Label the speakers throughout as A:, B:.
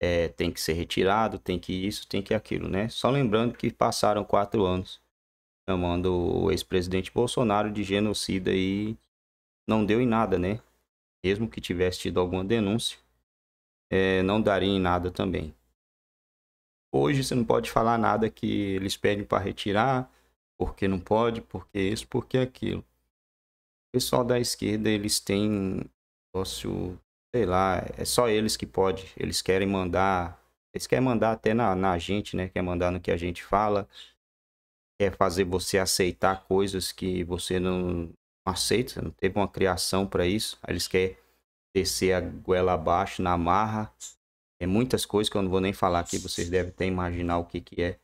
A: é, tem que ser retirado, tem que isso, tem que aquilo, né? Só lembrando que passaram quatro anos chamando o ex-presidente Bolsonaro de genocida e não deu em nada, né? Mesmo que tivesse tido alguma denúncia, é, não daria em nada também. Hoje você não pode falar nada que eles pedem para retirar, porque não pode, porque isso, porque aquilo. O pessoal da esquerda, eles têm um negócio sei lá, é só eles que pode. Eles querem mandar, eles querem mandar até na, na gente, né? Quer mandar no que a gente fala, quer fazer você aceitar coisas que você não aceita, não teve uma criação para isso. Eles querem descer a goela abaixo, na marra. É muitas coisas que eu não vou nem falar aqui, vocês devem até imaginar o que que é.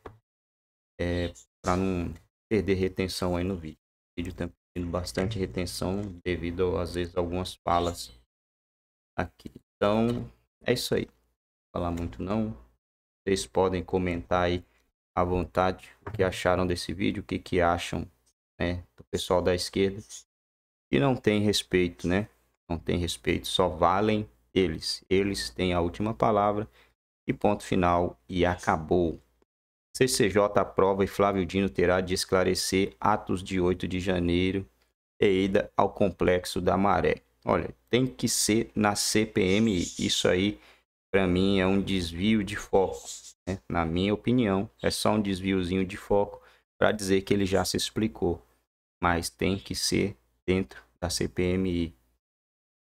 A: É, para não perder retenção aí no vídeo. O vídeo tá pedindo bastante retenção devido às vezes a algumas falas aqui. Então, é isso aí. falar muito não. Vocês podem comentar aí à vontade o que acharam desse vídeo, o que, que acham né, do pessoal da esquerda. E não tem respeito, né? Não tem respeito, só valem eles. Eles têm a última palavra e ponto final e acabou. CCJ aprova e Flávio Dino terá de esclarecer atos de 8 de janeiro e ida ao complexo da Maré. Olha, tem que ser na CPMI. Isso aí, para mim, é um desvio de foco. Né? Na minha opinião, é só um desviozinho de foco para dizer que ele já se explicou. Mas tem que ser dentro da CPMI.